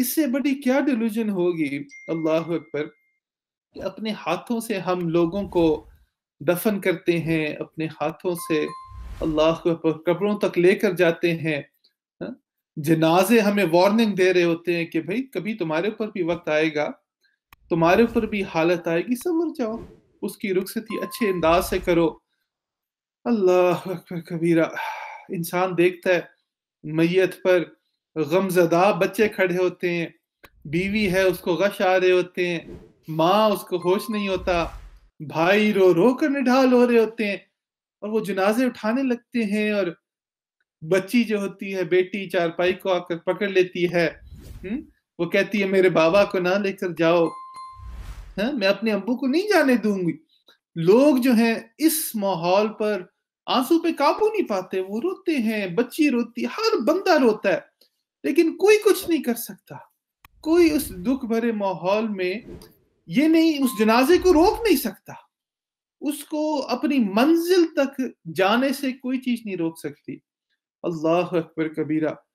इससे बड़ी क्या डिल्यूजन होगी अल्लाह अकबर अपने हाथों से हम लोगों को दफन करते हैं अपने हाथों से अल्लाह कब्रों तक लेकर जाते हैं हाँ? जनाजे हमें वार्निंग दे रहे होते हैं कि भाई कभी तुम्हारे ऊपर भी वक्त आएगा तुम्हारे ऊपर भी हालत आएगी समर जाओ उसकी रुखसती अच्छे अंदाज से करो अल्लाह अकबर कबीरा इंसान देखता है मैयत पर गमजदा बच्चे खड़े होते हैं बीवी है उसको गश आ रहे होते हैं माँ उसको होश नहीं होता भाई रो रो कर निढाल हो रहे होते हैं और वो जनाजे उठाने लगते हैं और बच्ची जो होती है बेटी चारपाई को आकर पकड़ लेती है हुँ? हम्म, वो कहती है मेरे बाबा को ना लेकर जाओ है मैं अपने अबू को नहीं जाने दूंगी लोग जो हैं इस माहौल पर आंसू पे काबू नहीं पाते वो रोते हैं बच्ची रोती हर बंदा रोता है लेकिन कोई कुछ नहीं कर सकता कोई उस दुख भरे माहौल में ये नहीं उस जनाजे को रोक नहीं सकता उसको अपनी मंजिल तक जाने से कोई चीज नहीं रोक सकती अल्लाह अकबर कबीरा